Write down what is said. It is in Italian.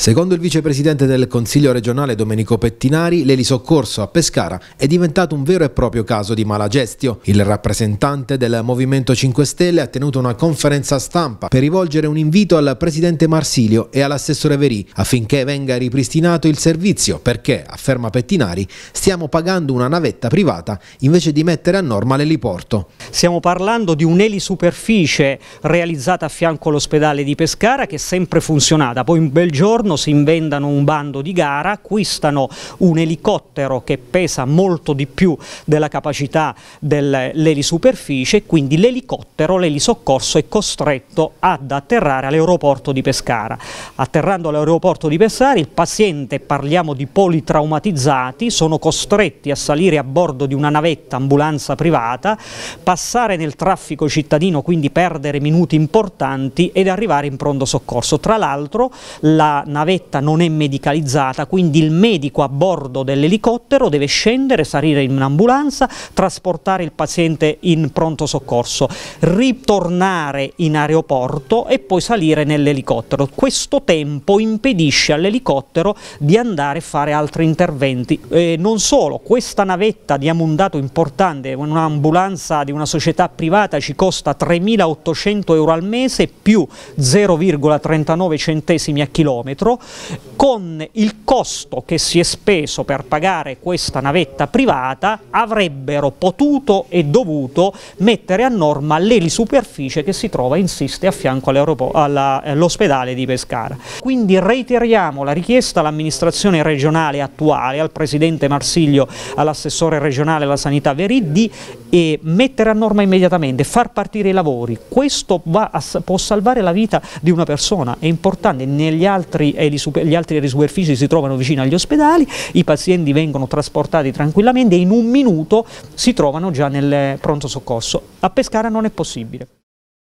Secondo il vicepresidente del Consiglio regionale Domenico Pettinari, l'elisoccorso a Pescara è diventato un vero e proprio caso di malagestio. Il rappresentante del Movimento 5 Stelle ha tenuto una conferenza stampa per rivolgere un invito al presidente Marsilio e all'assessore Verì affinché venga ripristinato il servizio perché, afferma Pettinari, stiamo pagando una navetta privata invece di mettere a norma l'eliporto. Stiamo parlando di un'elisuperficie realizzata a fianco all'ospedale di Pescara che è sempre funzionata, poi un bel giorno giorno si invendano un bando di gara, acquistano un elicottero che pesa molto di più della capacità dell'elisuperficie, quindi l'elicottero, l'elisoccorso è costretto ad atterrare all'aeroporto di Pescara. Atterrando all'aeroporto di Pescara il paziente, parliamo di politraumatizzati, sono costretti a salire a bordo di una navetta ambulanza privata, passare nel traffico cittadino, quindi perdere minuti importanti ed arrivare in pronto soccorso. Tra l'altro la navetta navetta non è medicalizzata, quindi il medico a bordo dell'elicottero deve scendere, salire in un'ambulanza, trasportare il paziente in pronto soccorso, ritornare in aeroporto e poi salire nell'elicottero. Questo tempo impedisce all'elicottero di andare a fare altri interventi. E non solo, questa navetta diamo un dato importante, un'ambulanza di una società privata ci costa 3.800 euro al mese più 0,39 centesimi a chilometro euro, con il costo che si è speso per pagare questa navetta privata avrebbero potuto e dovuto mettere a norma l'elisuperficie che si trova in a fianco eh, all'ospedale di Pescara. Quindi reiteriamo la richiesta all'amministrazione regionale attuale, al presidente Marsiglio, all'assessore regionale alla sanità Verì di mettere a norma immediatamente, far partire i lavori. Questo a, può salvare la vita di una persona, è importante, negli altri eh, e gli altri superfici si trovano vicino agli ospedali, i pazienti vengono trasportati tranquillamente e in un minuto si trovano già nel pronto soccorso. A Pescara non è possibile.